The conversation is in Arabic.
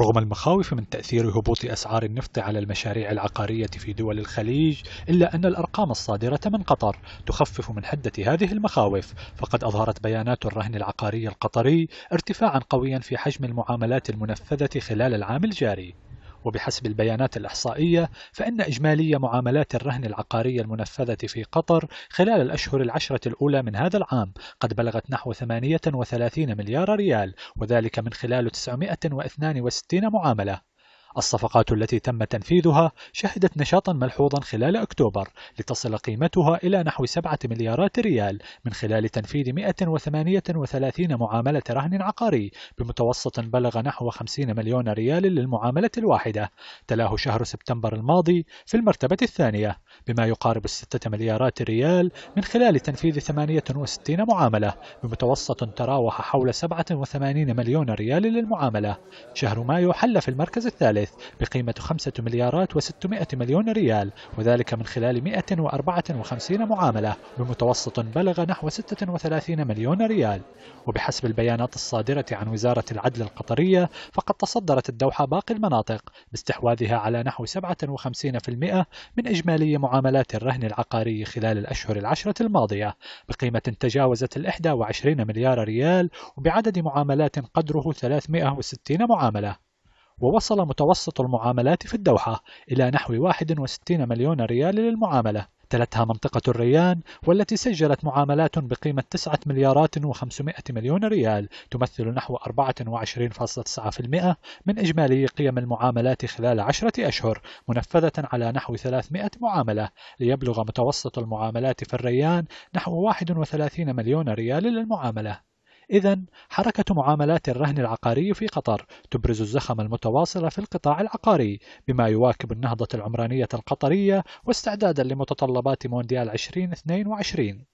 رغم المخاوف من تأثير هبوط أسعار النفط على المشاريع العقارية في دول الخليج إلا أن الأرقام الصادرة من قطر تخفف من حدة هذه المخاوف فقد أظهرت بيانات الرهن العقاري القطري ارتفاعا قويا في حجم المعاملات المنفذة خلال العام الجاري وبحسب البيانات الإحصائية فإن إجمالي معاملات الرهن العقارية المنفذة في قطر خلال الأشهر العشرة الأولى من هذا العام قد بلغت نحو 38 مليار ريال وذلك من خلال 962 معاملة الصفقات التي تم تنفيذها شهدت نشاطا ملحوظا خلال أكتوبر لتصل قيمتها إلى نحو 7 مليارات ريال من خلال تنفيذ 138 معاملة رهن عقاري بمتوسط بلغ نحو 50 مليون ريال للمعاملة الواحدة تلاه شهر سبتمبر الماضي في المرتبة الثانية بما يقارب 6 مليارات ريال من خلال تنفيذ 68 معاملة بمتوسط تراوح حول 87 مليون ريال للمعاملة شهر مايو حل في المركز الثالث الثالث بقيمة 5 مليارات و600 مليون ريال وذلك من خلال 154 معاملة بمتوسط بلغ نحو 36 مليون ريال وبحسب البيانات الصادرة عن وزارة العدل القطرية فقد تصدرت الدوحة باقي المناطق باستحواذها على نحو 57% من إجمالي معاملات الرهن العقاري خلال الأشهر العشرة الماضية بقيمة تجاوزت ال 21 مليار ريال وبعدد معاملات قدره 360 معاملة ووصل متوسط المعاملات في الدوحة إلى نحو 61 مليون ريال للمعاملة تلتها منطقة الريان والتي سجلت معاملات بقيمة 9 مليارات و500 مليون ريال تمثل نحو 24.9% من إجمالي قيم المعاملات خلال عشرة أشهر منفذة على نحو 300 معاملة ليبلغ متوسط المعاملات في الريان نحو 31 مليون ريال للمعاملة إذا حركة معاملات الرهن العقاري في قطر تبرز الزخم المتواصل في القطاع العقاري بما يواكب النهضة العمرانية القطرية واستعدادا لمتطلبات مونديال 2022